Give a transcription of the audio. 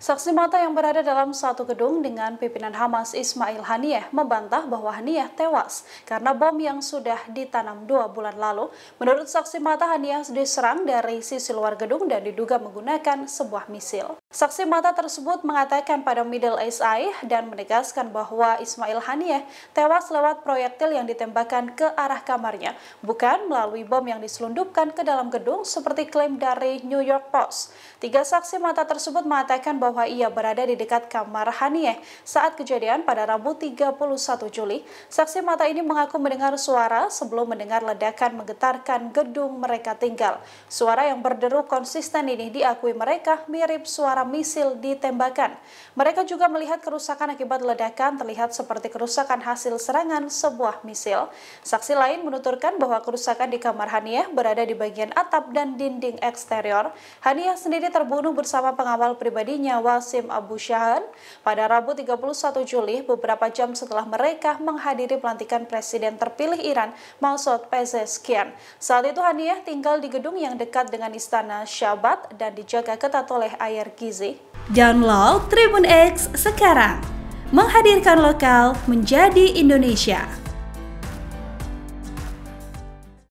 Saksi mata yang berada dalam satu gedung dengan pimpinan Hamas Ismail Haniyeh membantah bahwa Haniyeh tewas karena bom yang sudah ditanam dua bulan lalu. Menurut saksi mata, Haniyeh diserang dari sisi luar gedung dan diduga menggunakan sebuah misil. Saksi mata tersebut mengatakan pada Middle East Eye dan menegaskan bahwa Ismail Haniyeh tewas lewat proyektil yang ditembakkan ke arah kamarnya, bukan melalui bom yang diselundupkan ke dalam gedung seperti klaim dari New York Post. Tiga saksi mata tersebut mengatakan bahwa bahwa ia berada di dekat kamar Haniyeh saat kejadian pada Rabu 31 Juli. Saksi mata ini mengaku mendengar suara sebelum mendengar ledakan menggetarkan gedung mereka tinggal. Suara yang berderu konsisten ini diakui mereka mirip suara misil ditembakkan. Mereka juga melihat kerusakan akibat ledakan terlihat seperti kerusakan hasil serangan sebuah misil. Saksi lain menuturkan bahwa kerusakan di kamar Haniyeh berada di bagian atap dan dinding eksterior. Haniyeh sendiri terbunuh bersama pengawal pribadinya Wasim Abu Syahan pada Rabu 31 Juli beberapa jam setelah mereka menghadiri pelantikan Presiden terpilih Iran Masoud Pezeshkian. Saat itu Haniyah tinggal di gedung yang dekat dengan Istana Syabat dan dijaga ketat oleh air gizi. Download Tribun X sekarang, menghadirkan lokal menjadi Indonesia.